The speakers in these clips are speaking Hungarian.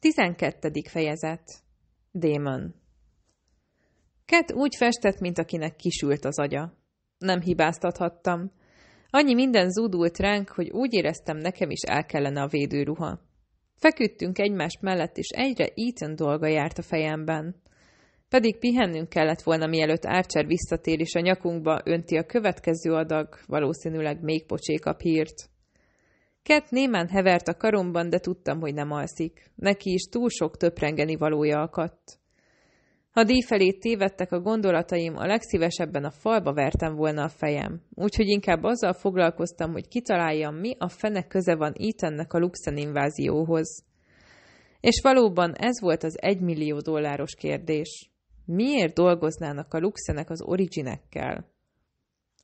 Tizenkettedik fejezet. Démon. Ket úgy festett, mint akinek kisült az agya. Nem hibáztathattam. Annyi minden zúdult ránk, hogy úgy éreztem, nekem is el kellene a védőruha. Feküdtünk egymás mellett, és egyre Ethan dolga járt a fejemben. Pedig pihennünk kellett volna, mielőtt Archer visszatér, és a nyakunkba önti a következő adag, valószínűleg még pocsékabb hírt. Kett némán hevert a karomban, de tudtam, hogy nem alszik. Neki is túl sok töprengeni valója akadt. Ha díjfelé tévedtek a gondolataim, a legszívesebben a falba vertem volna a fejem, úgyhogy inkább azzal foglalkoztam, hogy kitaláljam, mi a fene köze van Ethannek a Luxen invázióhoz. És valóban ez volt az egymillió dolláros kérdés. Miért dolgoznának a Luxenek az originekkel?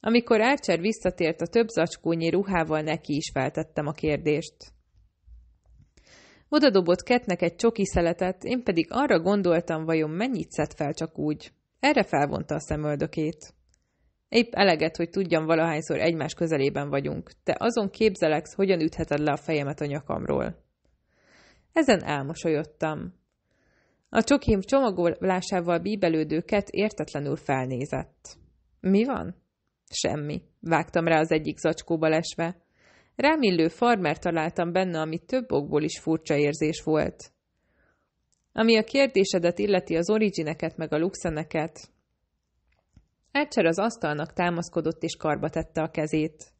Amikor Archer visszatért a több zacskónyi ruhával, neki is feltettem a kérdést. Oda dobott Ketnek egy csoki szeletet, én pedig arra gondoltam, vajon mennyit szed fel csak úgy. Erre felvonta a szemöldökét. Épp eleget, hogy tudjam, valahányszor egymás közelében vagyunk. Te azon képzeleksz, hogyan ütheted le a fejemet a nyakamról. Ezen elmosolyodtam. A csokim csomagolásával bíbelődőket értetlenül felnézett. Mi van? Semmi. Vágtam rá az egyik zacskóba lesve. Rám illő farmer találtam benne, ami több okból is furcsa érzés volt. Ami a kérdésedet illeti az origineket meg a luxeneket. Elcser az asztalnak támaszkodott és karba tette a kezét.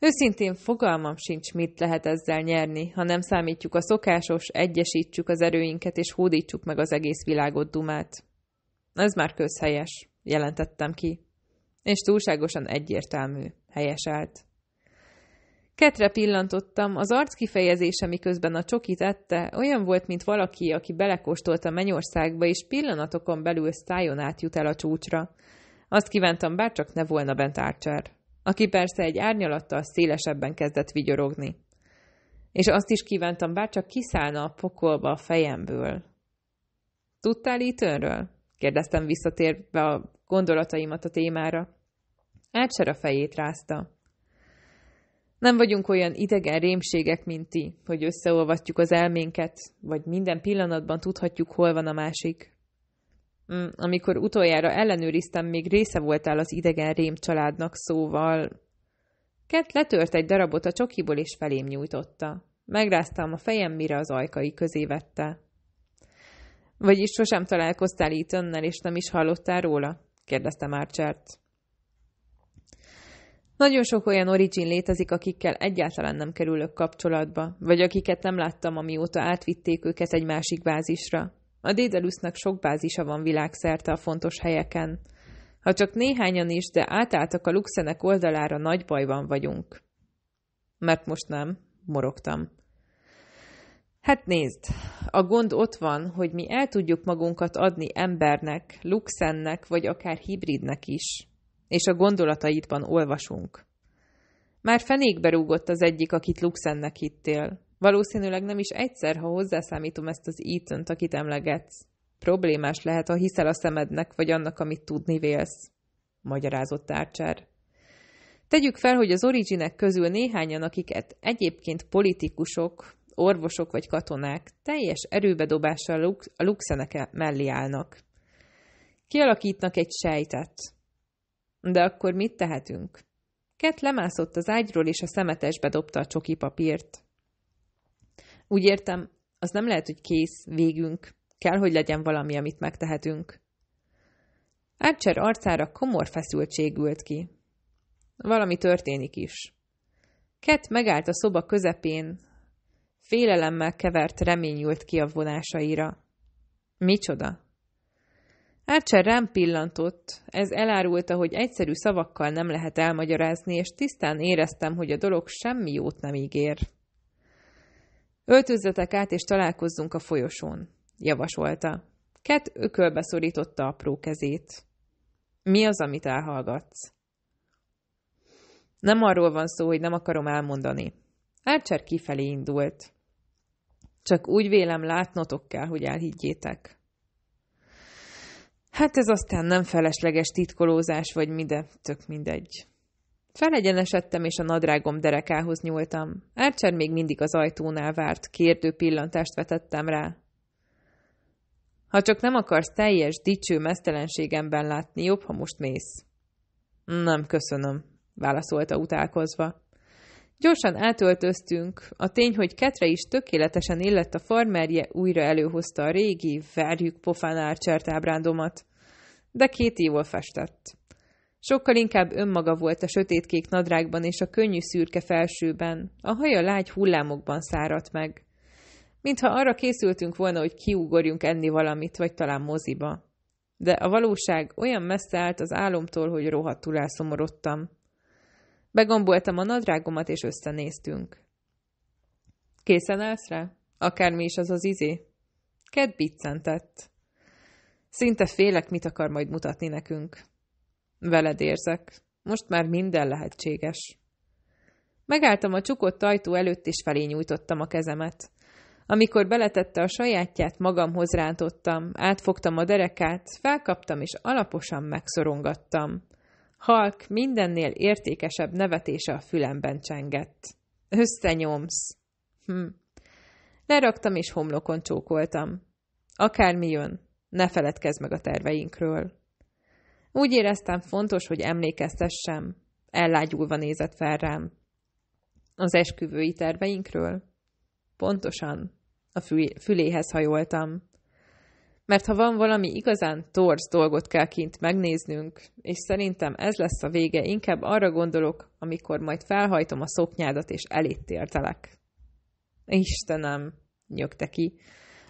Őszintén fogalmam sincs, mit lehet ezzel nyerni, ha nem számítjuk a szokásos, egyesítsük az erőinket és hódítsuk meg az egész világot dumát. Ez már közhelyes, jelentettem ki és túlságosan egyértelmű, állt. Ketre pillantottam, az arc kifejezése, miközben a csokit ette, olyan volt, mint valaki, aki belekóstolt a mennyországba, és pillanatokon belül szájon átjut el a csúcsra. Azt kívántam, bárcsak ne volna bent árcsár. aki persze egy árnyalattal szélesebben kezdett vigyorogni. És azt is kívántam, bárcsak kiszállna a pokolba a fejemből. Tudtál önről? kérdeztem visszatérve a gondolataimat a témára a fejét rázta. Nem vagyunk olyan idegen rémségek, mint ti, hogy összeolvatjuk az elménket, vagy minden pillanatban tudhatjuk, hol van a másik. Mm, amikor utoljára ellenőriztem, még része voltál az idegen rém családnak, szóval... Kett letört egy darabot a csokiból, és felém nyújtotta. Megráztam a fejem, mire az ajkai közé vette. Vagyis sosem találkoztál itt önnel, és nem is hallottál róla? kérdezte Márcsert. Nagyon sok olyan origin létezik, akikkel egyáltalán nem kerülök kapcsolatba, vagy akiket nem láttam, amióta átvitték őket egy másik bázisra. A Dédelusznak sok bázisa van világszerte a fontos helyeken. Ha csak néhányan is, de átálltak a Luxenek oldalára, nagy bajban vagyunk. Mert most nem, morogtam. Hát nézd, a gond ott van, hogy mi el tudjuk magunkat adni embernek, luxennek vagy akár hibridnek is és a gondolataidban olvasunk. Már fenékbe rúgott az egyik, akit Luxennek hittél. Valószínűleg nem is egyszer, ha hozzászámítom ezt az ethan akit emlegetsz. Problémás lehet, ha hiszel a szemednek, vagy annak, amit tudni vélsz, magyarázott Archer. Tegyük fel, hogy az originek közül néhányan, akiket egyébként politikusok, orvosok vagy katonák teljes erőbedobással a luxenek mellé állnak. Kialakítnak egy sejtet, de akkor mit tehetünk? Kett lemászott az ágyról, és a szemetesbe dobta a csoki papírt. Úgy értem, az nem lehet, hogy kész, végünk. Kell, hogy legyen valami, amit megtehetünk. Archer arcára komor feszültség ült ki. Valami történik is. Kett megállt a szoba közepén, félelemmel kevert remény ült ki a vonásaira. Micsoda? Árcsár rám pillantott, ez elárulta, hogy egyszerű szavakkal nem lehet elmagyarázni, és tisztán éreztem, hogy a dolog semmi jót nem ígér. Öltözzetek át, és találkozzunk a folyosón, javasolta. Kett ökölbe szorította apró kezét. Mi az, amit elhallgatsz? Nem arról van szó, hogy nem akarom elmondani. Árcsár kifelé indult. Csak úgy vélem látnotok kell, hogy elhiggyétek. Hát ez aztán nem felesleges titkolózás, vagy mide, tök mindegy. Felegyenesedtem, és a nadrágom derekához nyúltam. Árcsár még mindig az ajtónál várt, kérdő pillantást vetettem rá. Ha csak nem akarsz teljes, dicső mesztelenségemben látni, jobb, ha most mész. Nem, köszönöm, válaszolta utálkozva. Gyorsan átöltöztünk. A tény, hogy Ketre is tökéletesen illett a farmerje, újra előhozta a régi, verjük pofán árcsert ábrándomat. De két évvel festett. Sokkal inkább önmaga volt a sötétkék nadrágban és a könnyű szürke felsőben. A haja lágy hullámokban száradt meg. Mintha arra készültünk volna, hogy kiugorjunk enni valamit, vagy talán moziba. De a valóság olyan messze állt az álomtól, hogy rohadtul elszomorodtam. Begomboltam a nadrágomat, és összenéztünk. Készen állsz rá? Akármi is az az izé? Ked biccentett. Szinte félek, mit akar majd mutatni nekünk. Veled érzek. Most már minden lehetséges. Megálltam a csukott ajtó előtt, és felé nyújtottam a kezemet. Amikor beletette a sajátját, magamhoz rántottam, átfogtam a derekát, felkaptam, és alaposan megszorongattam. Halk mindennél értékesebb nevetése a fülemben csengett. Összenyomsz. Hm. Leraktam és homlokon csókoltam. Akármi jön, ne feledkezz meg a terveinkről. Úgy éreztem fontos, hogy emlékeztessem. Ellágyulva nézett fel rám. Az esküvői terveinkről? Pontosan. A füléhez hajoltam mert ha van valami igazán torz dolgot kell kint megnéznünk, és szerintem ez lesz a vége, inkább arra gondolok, amikor majd felhajtom a szoknyádat, és elit értelek. Istenem, nyögte ki.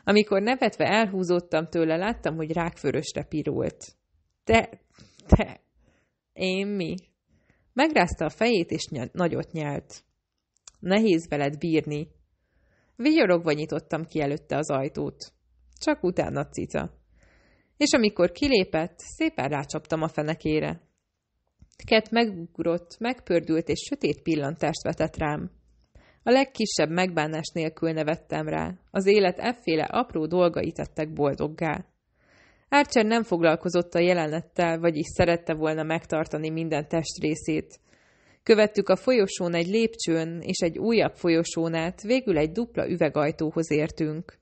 Amikor nevetve elhúzódtam tőle, láttam, hogy rákförösre pirult. Te, te, én mi? Megrázta a fejét, és ny- nagyot nyelt. Nehéz veled bírni. Vigyorogva nyitottam ki előtte az ajtót. Csak utána cica. És amikor kilépett, szépen rácsaptam a fenekére. Kett megugrott, megpördült és sötét pillantást vetett rám. A legkisebb megbánás nélkül nevettem rá. Az élet efféle apró dolgai tettek boldoggá. Archer nem foglalkozott a jelenettel, vagyis szerette volna megtartani minden testrészét. Követtük a folyosón egy lépcsőn és egy újabb folyosón át, végül egy dupla üvegajtóhoz értünk.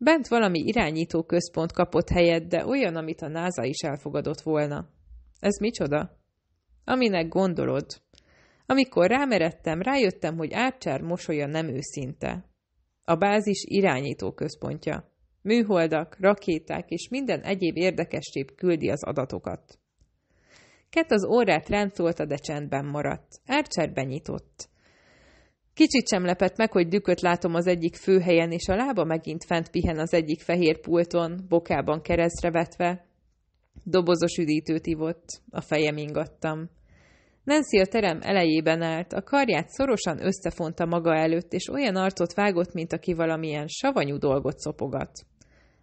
Bent valami irányító központ kapott helyet, de olyan, amit a NASA is elfogadott volna. Ez micsoda? Aminek gondolod. Amikor rámeredtem, rájöttem, hogy átcsár mosolya nem őszinte. A bázis irányító központja. Műholdak, rakéták és minden egyéb érdekesség küldi az adatokat. Kett az órát ráncolta, de csendben maradt. Árcsár benyitott. Kicsit sem lepett meg, hogy düköt látom az egyik főhelyen, és a lába megint fent pihen az egyik fehér pulton, bokában keresztre vetve. Dobozos üdítőt ivott, a fejem ingattam. Nancy a terem elejében állt, a karját szorosan összefonta maga előtt, és olyan arcot vágott, mint aki valamilyen savanyú dolgot szopogat.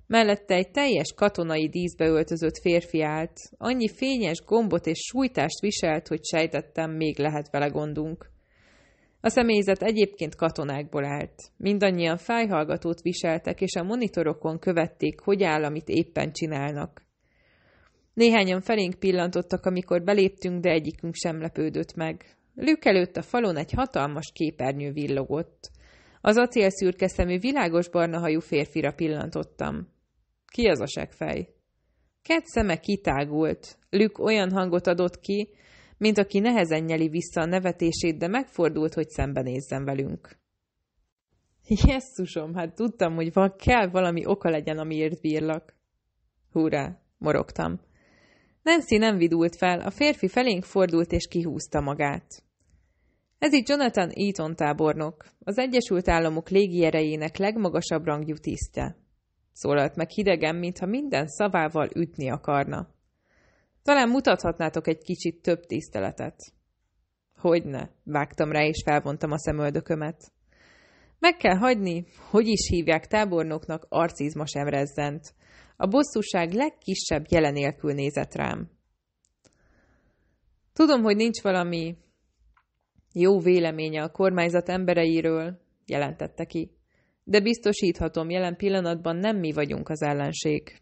Mellette egy teljes katonai díszbe öltözött férfi állt, annyi fényes gombot és sújtást viselt, hogy sejtettem, még lehet vele gondunk. A személyzet egyébként katonákból állt. Mindannyian fájhallgatót viseltek, és a monitorokon követték, hogy áll, amit éppen csinálnak. Néhányan felénk pillantottak, amikor beléptünk, de egyikünk sem lepődött meg. Lük előtt a falon egy hatalmas képernyő villogott. Az szürke szemű világos-barna hajú férfira pillantottam. Ki az a segfej? Két szeme kitágult. Lük olyan hangot adott ki, mint aki nehezen nyeli vissza a nevetését, de megfordult, hogy szembenézzen velünk. Jesszusom, hát tudtam, hogy van kell valami oka legyen, amiért bírlak. Húrá, morogtam. Nancy nem vidult fel, a férfi felénk fordult és kihúzta magát. Ez itt Jonathan Eaton tábornok, az Egyesült Államok légierejének legmagasabb rangjú tisztje. Szólalt meg hidegen, mintha minden szavával ütni akarna. Talán mutathatnátok egy kicsit több tiszteletet. Hogyne, vágtam rá és felvontam a szemöldökömet. Meg kell hagyni, hogy is hívják tábornoknak, arcizma sem rezzent. A bosszúság legkisebb jelenélkül nézett rám. Tudom, hogy nincs valami jó véleménye a kormányzat embereiről, jelentette ki. De biztosíthatom, jelen pillanatban nem mi vagyunk az ellenség.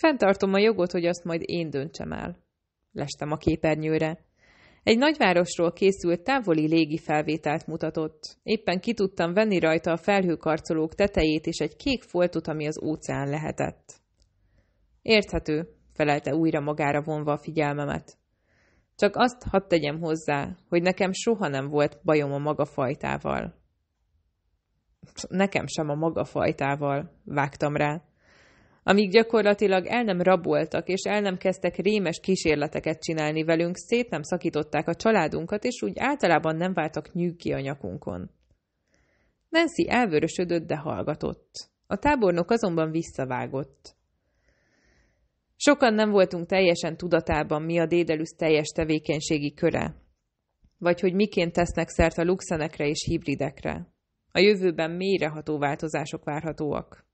Fentartom a jogot, hogy azt majd én döntsem el. Lestem a képernyőre. Egy nagyvárosról készült távoli légi felvételt mutatott. Éppen ki tudtam venni rajta a felhőkarcolók tetejét és egy kék foltot, ami az óceán lehetett. Érthető, felelte újra magára vonva a figyelmemet. Csak azt hadd tegyem hozzá, hogy nekem soha nem volt bajom a maga fajtával. Nekem sem a maga fajtával, vágtam rá amíg gyakorlatilag el nem raboltak és el nem kezdtek rémes kísérleteket csinálni velünk, szét nem szakították a családunkat, és úgy általában nem váltak nyűg ki a nyakunkon. Nancy elvörösödött, de hallgatott. A tábornok azonban visszavágott. Sokan nem voltunk teljesen tudatában, mi a dédelüsz teljes tevékenységi köre, vagy hogy miként tesznek szert a luxenekre és hibridekre. A jövőben mélyreható változások várhatóak.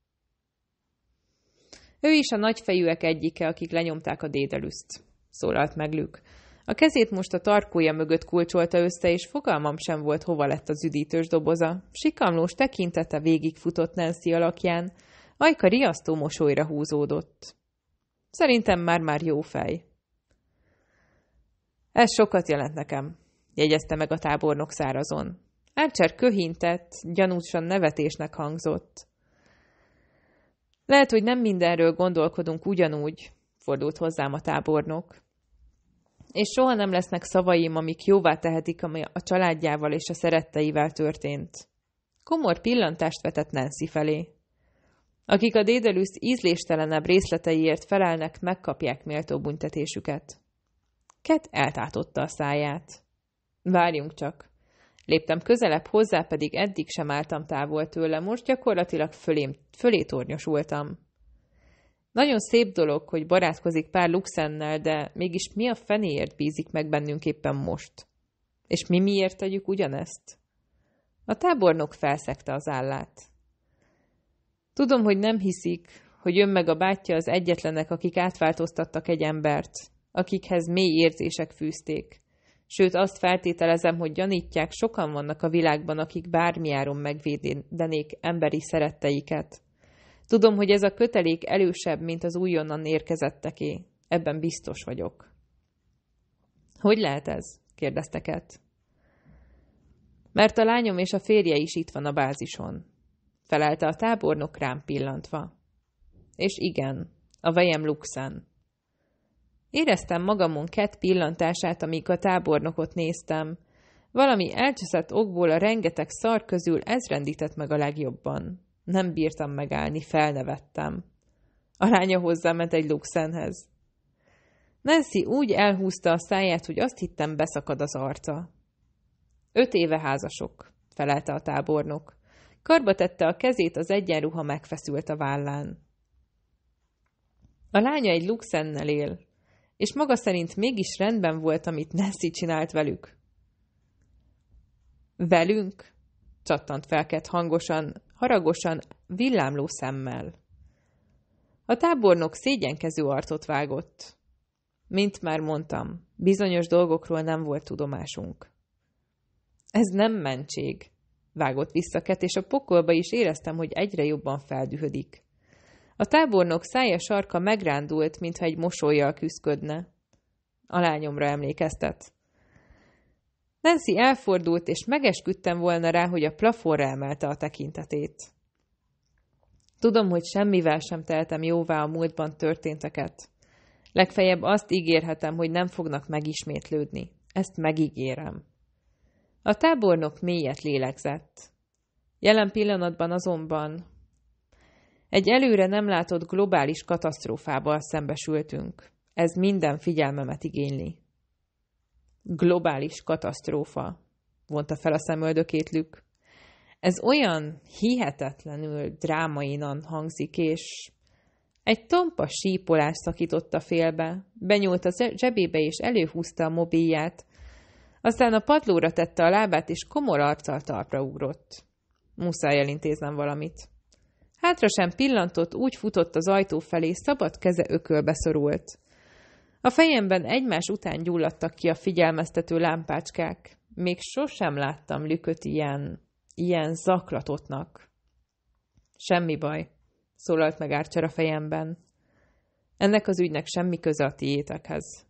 Ő is a nagyfejűek egyike, akik lenyomták a dédelüszt, szólalt meg Luke. A kezét most a tarkója mögött kulcsolta össze, és fogalmam sem volt, hova lett az üdítős doboza. Sikamlós tekintete végigfutott Nancy alakján, ajka riasztó mosolyra húzódott. Szerintem már-már jó fej. Ez sokat jelent nekem, jegyezte meg a tábornok szárazon. Ácser köhintett, gyanúsan nevetésnek hangzott. Lehet, hogy nem mindenről gondolkodunk ugyanúgy, fordult hozzám a tábornok. És soha nem lesznek szavaim, amik jóvá tehetik, ami a családjával és a szeretteivel történt. Komor pillantást vetett Nancy felé. Akik a dédelősz ízléstelenebb részleteiért felelnek, megkapják méltó büntetésüket. Ket eltátotta a száját. Várjunk csak. Léptem közelebb, hozzá pedig eddig sem álltam távol tőle, most gyakorlatilag fölém, fölé tornyosultam. Nagyon szép dolog, hogy barátkozik pár Luxennel, de mégis mi a fenéért bízik meg bennünk éppen most? És mi miért tegyük ugyanezt? A tábornok felszegte az állát. Tudom, hogy nem hiszik, hogy ön meg a bátyja az egyetlenek, akik átváltoztattak egy embert, akikhez mély érzések fűzték. Sőt, azt feltételezem, hogy gyanítják, sokan vannak a világban, akik bármiáron megvédenék emberi szeretteiket. Tudom, hogy ez a kötelék elősebb, mint az újonnan érkezetteké. Ebben biztos vagyok. Hogy lehet ez? kérdezte Mert a lányom és a férje is itt van a bázison. Felelte a tábornok rám pillantva. És igen, a vejem luxen. Éreztem magamon kett pillantását, amíg a tábornokot néztem. Valami elcseszett okból a rengeteg szar közül ez rendített meg a legjobban. Nem bírtam megállni, felnevettem. A lánya hozzáment egy luxenhez. Nancy úgy elhúzta a száját, hogy azt hittem beszakad az arca. Öt éve házasok, felelte a tábornok. Karba tette a kezét, az egyenruha megfeszült a vállán. A lánya egy luxennel él, és maga szerint mégis rendben volt, amit Nancy csinált velük. Velünk? csattant felkett hangosan, haragosan, villámló szemmel. A tábornok szégyenkező arcot vágott. Mint már mondtam, bizonyos dolgokról nem volt tudomásunk. Ez nem mentség, vágott vissza és a pokolba is éreztem, hogy egyre jobban feldühödik. A tábornok szája sarka megrándult, mintha egy mosolyjal küzdködne. A lányomra emlékeztet. Nancy elfordult, és megesküdtem volna rá, hogy a plafonra emelte a tekintetét. Tudom, hogy semmivel sem tehetem jóvá a múltban történteket. Legfeljebb azt ígérhetem, hogy nem fognak megismétlődni. Ezt megígérem. A tábornok mélyet lélegzett. Jelen pillanatban azonban egy előre nem látott globális katasztrófával szembesültünk. Ez minden figyelmemet igényli. Globális katasztrófa, vonta fel a szemöldökét Lük. Ez olyan hihetetlenül drámainan hangzik, és egy tompa sípolás szakította félbe, benyúlt a zsebébe és előhúzta a mobilját, aztán a padlóra tette a lábát, és komor arccal talpra ugrott. Muszáj elintéznem valamit. Hátra sem pillantott, úgy futott az ajtó felé, szabad keze ökölbe szorult. A fejemben egymás után gyulladtak ki a figyelmeztető lámpácskák. Még sosem láttam lüköt ilyen, ilyen zaklatottnak. Semmi baj, szólalt meg Árcsar a fejemben. Ennek az ügynek semmi köze a tiétekhez.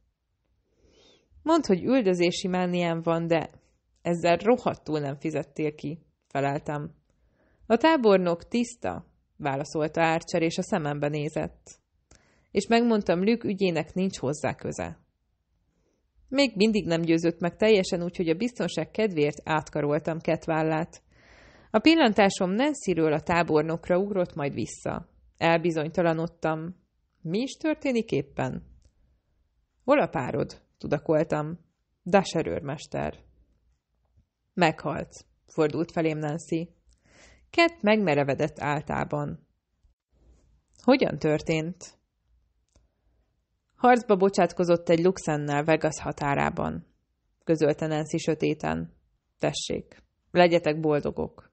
Mondd, hogy üldözési mániám van, de ezzel rohadtul nem fizettél ki, feleltem. A tábornok tiszta, válaszolta Árcser, és a szemembe nézett. És megmondtam, Lük ügyének nincs hozzá köze. Még mindig nem győzött meg teljesen, úgyhogy a biztonság kedvéért átkaroltam ketvállát. A pillantásom nancy a tábornokra ugrott, majd vissza. Elbizonytalanodtam. Mi is történik éppen? Hol a párod? tudakoltam. Dasher őrmester. Meghalt, fordult felém Nancy. Kett megmerevedett áltában. Hogyan történt? Harcba bocsátkozott egy Luxennel Vegas határában, közölte Nancy sötéten. Tessék, legyetek boldogok.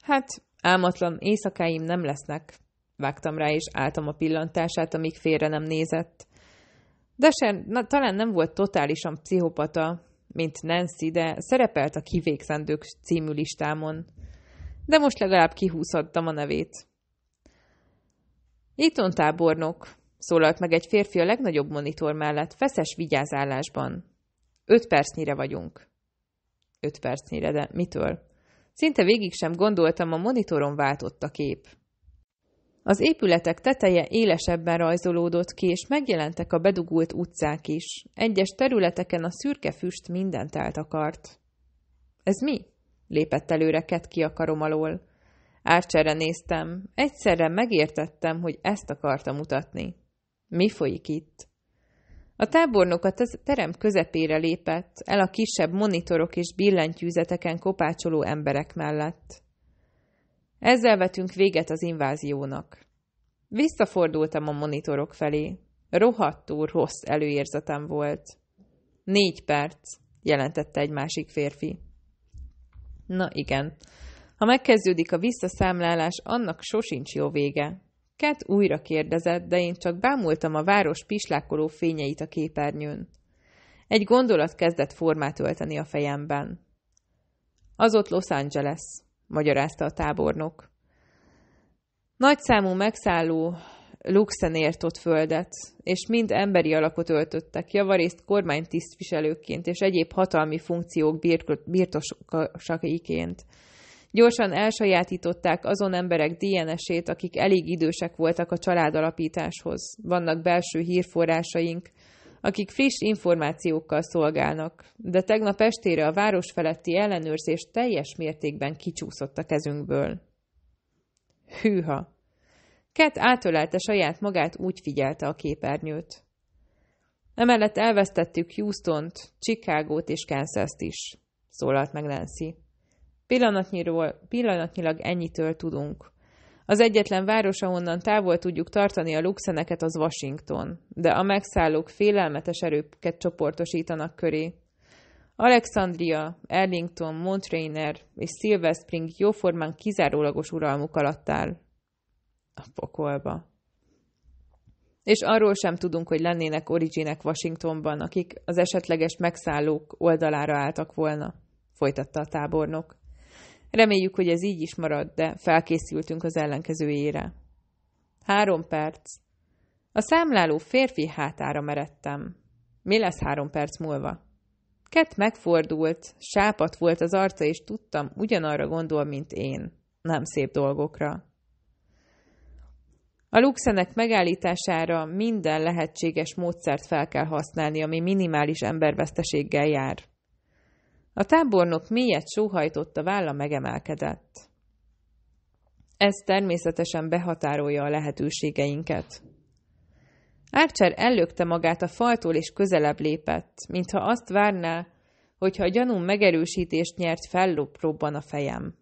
Hát, álmatlan éjszakáim nem lesznek, vágtam rá és álltam a pillantását, amíg félre nem nézett. De se, na, talán nem volt totálisan pszichopata, mint Nancy, de szerepelt a kivégzendők című listámon de most legalább kihúzhattam a nevét. Éton tábornok, szólalt meg egy férfi a legnagyobb monitor mellett, feszes vigyázállásban. Öt percnyire vagyunk. Öt percnyire, de mitől? Szinte végig sem gondoltam, a monitoron váltott a kép. Az épületek teteje élesebben rajzolódott ki, és megjelentek a bedugult utcák is. Egyes területeken a szürke füst mindent eltakart. Ez mi? Lépett előre ki a karom alól. Árcserre néztem, egyszerre megértettem, hogy ezt akarta mutatni. Mi folyik itt? A tábornok a terem közepére lépett, el a kisebb monitorok és billentyűzeteken kopácsoló emberek mellett. Ezzel vetünk véget az inváziónak. Visszafordultam a monitorok felé. Rohadtul rossz előérzetem volt. Négy perc, jelentette egy másik férfi. Na igen. Ha megkezdődik a visszaszámlálás, annak sosincs jó vége. Kett újra kérdezett, de én csak bámultam a város pislákoló fényeit a képernyőn. Egy gondolat kezdett formát ölteni a fejemben. Az ott Los Angeles, magyarázta a tábornok. Nagyszámú megszálló Luxen ért ott földet, és mind emberi alakot öltöttek, javarészt kormánytisztviselőként és egyéb hatalmi funkciók birtosakaiként. Gyorsan elsajátították azon emberek DNS-ét, akik elég idősek voltak a családalapításhoz. Vannak belső hírforrásaink, akik friss információkkal szolgálnak, de tegnap estére a város feletti ellenőrzés teljes mértékben kicsúszott a kezünkből. Hűha! Kett átölelte saját magát, úgy figyelte a képernyőt. Emellett elvesztettük Houston, Chicago-t és Kansas-t is, szólalt meg Nancy. Pillanatnyiról, pillanatnyilag ennyitől tudunk. Az egyetlen város, ahonnan távol tudjuk tartani a luxeneket, az Washington, de a megszállók félelmetes erőket csoportosítanak köré. Alexandria, Arlington, Montrainer és Silver Spring jóformán kizárólagos uralmuk alatt áll a pokolba. És arról sem tudunk, hogy lennének Originek Washingtonban, akik az esetleges megszállók oldalára álltak volna, folytatta a tábornok. Reméljük, hogy ez így is marad, de felkészültünk az ellenkezőjére. Három perc. A számláló férfi hátára meredtem. Mi lesz három perc múlva? Kett megfordult, sápat volt az arca, és tudtam, ugyanarra gondol, mint én. Nem szép dolgokra. A luxenek megállítására minden lehetséges módszert fel kell használni, ami minimális emberveszteséggel jár. A tábornok mélyet sóhajtott, a válla megemelkedett. Ez természetesen behatárolja a lehetőségeinket. Árcser ellökte magát a faltól és közelebb lépett, mintha azt várná, hogyha a gyanú megerősítést nyert, felloprobban a fejem.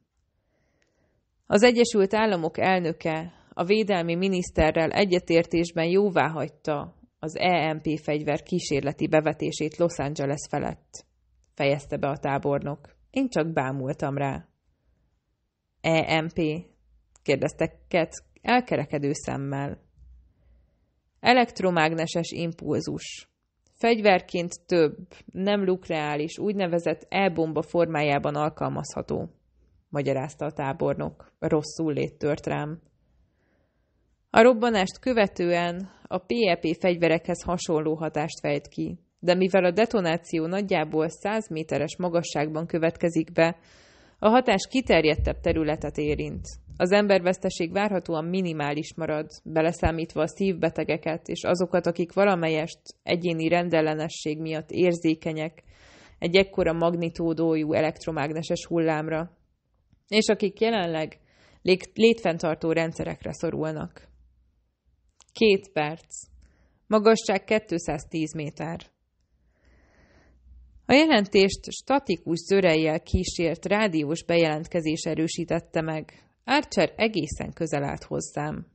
Az Egyesült Államok elnöke, a védelmi miniszterrel egyetértésben jóvá hagyta az EMP fegyver kísérleti bevetését Los Angeles felett, fejezte be a tábornok. Én csak bámultam rá. EMP? kérdezte Kett elkerekedő szemmel. Elektromágneses impulzus. Fegyverként több, nem lukreális, úgynevezett E-bomba formájában alkalmazható, magyarázta a tábornok. Rosszul lét tört rám. A robbanást követően a PEP e fegyverekhez hasonló hatást fejt ki, de mivel a detonáció nagyjából 100 méteres magasságban következik be, a hatás kiterjedtebb területet érint. Az emberveszteség várhatóan minimális marad, beleszámítva a szívbetegeket és azokat, akik valamelyest egyéni rendellenesség miatt érzékenyek egy ekkora magnitódójú elektromágneses hullámra, és akik jelenleg létfenntartó rendszerekre szorulnak. Két perc. Magasság 210 méter. A jelentést statikus zörejjel kísért rádiós bejelentkezés erősítette meg. Archer egészen közel állt hozzám.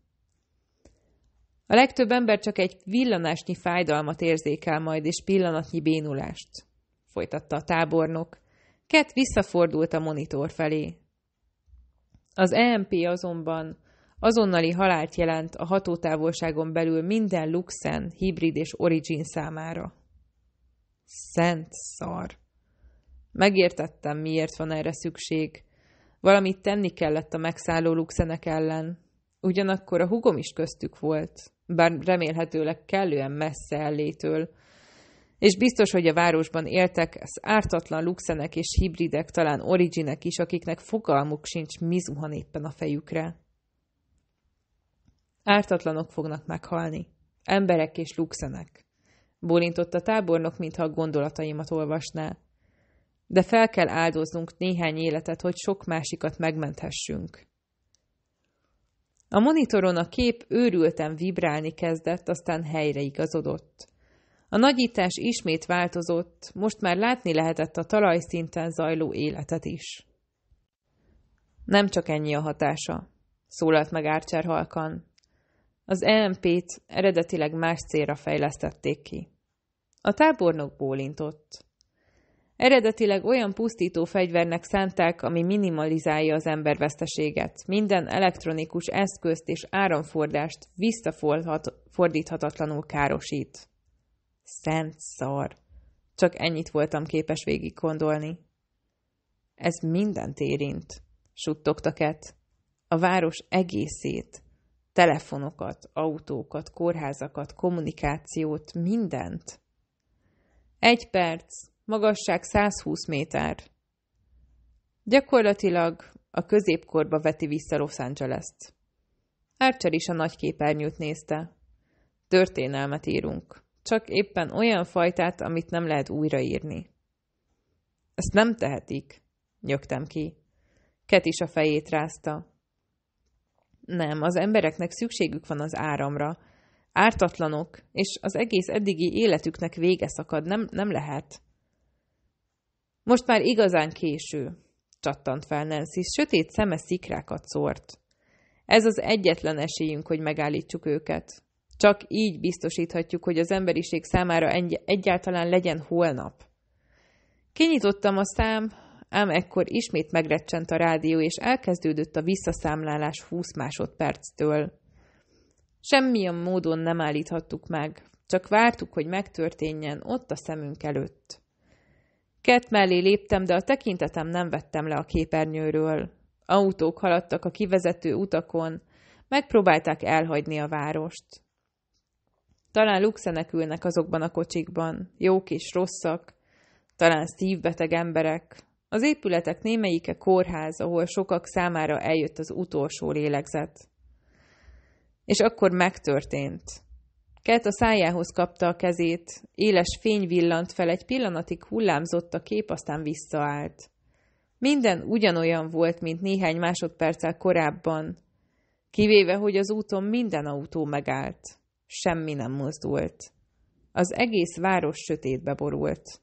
A legtöbb ember csak egy villanásnyi fájdalmat érzékel majd, és pillanatnyi bénulást, folytatta a tábornok. Kett visszafordult a monitor felé. Az EMP azonban Azonnali halált jelent a hatótávolságon belül minden Luxen, Hybrid és Origin számára. Szent szar! Megértettem, miért van erre szükség. Valamit tenni kellett a megszálló Luxenek ellen. Ugyanakkor a hugom is köztük volt, bár remélhetőleg kellően messze ellétől, és biztos, hogy a városban éltek az ártatlan luxenek és hibridek, talán originek is, akiknek fogalmuk sincs, mi zuhan éppen a fejükre. Ártatlanok fognak meghalni. Emberek és luxenek. Bólintott a tábornok, mintha a gondolataimat olvasná. De fel kell áldoznunk néhány életet, hogy sok másikat megmenthessünk. A monitoron a kép őrülten vibrálni kezdett, aztán helyre igazodott. A nagyítás ismét változott, most már látni lehetett a talajszinten zajló életet is. Nem csak ennyi a hatása, szólalt meg Archer halkan. Az EMP-t eredetileg más célra fejlesztették ki. A tábornok bólintott. Eredetileg olyan pusztító fegyvernek szánták, ami minimalizálja az emberveszteséget, minden elektronikus eszközt és áramfordást visszafordíthatatlanul károsít. Szent szar! Csak ennyit voltam képes végig gondolni. Ez mindent érint, suttogtak et. A város egészét, telefonokat, autókat, kórházakat, kommunikációt, mindent. Egy perc, magasság 120 méter. Gyakorlatilag a középkorba veti vissza Los Angeles-t. Archer is a nagy képernyőt nézte. Történelmet írunk. Csak éppen olyan fajtát, amit nem lehet újraírni. Ezt nem tehetik, nyögtem ki. Ket is a fejét rázta. Nem, az embereknek szükségük van az áramra. Ártatlanok, és az egész eddigi életüknek vége szakad, nem, nem lehet. Most már igazán késő, csattant fel Nancy, sötét szeme szikrákat szórt. Ez az egyetlen esélyünk, hogy megállítsuk őket. Csak így biztosíthatjuk, hogy az emberiség számára egy- egyáltalán legyen holnap. Kinyitottam a szám, ám ekkor ismét megrecsent a rádió, és elkezdődött a visszaszámlálás 20 másodperctől. Semmilyen módon nem állíthattuk meg, csak vártuk, hogy megtörténjen ott a szemünk előtt. Kett mellé léptem, de a tekintetem nem vettem le a képernyőről. Autók haladtak a kivezető utakon, megpróbálták elhagyni a várost. Talán luxenek ülnek azokban a kocsikban, jók és rosszak, talán szívbeteg emberek, az épületek némelyike kórház, ahol sokak számára eljött az utolsó lélegzet. És akkor megtörtént. Kett a szájához kapta a kezét, éles fény villant fel, egy pillanatig hullámzott a kép, aztán visszaállt. Minden ugyanolyan volt, mint néhány másodperccel korábban, kivéve, hogy az úton minden autó megállt. Semmi nem mozdult. Az egész város sötétbe borult.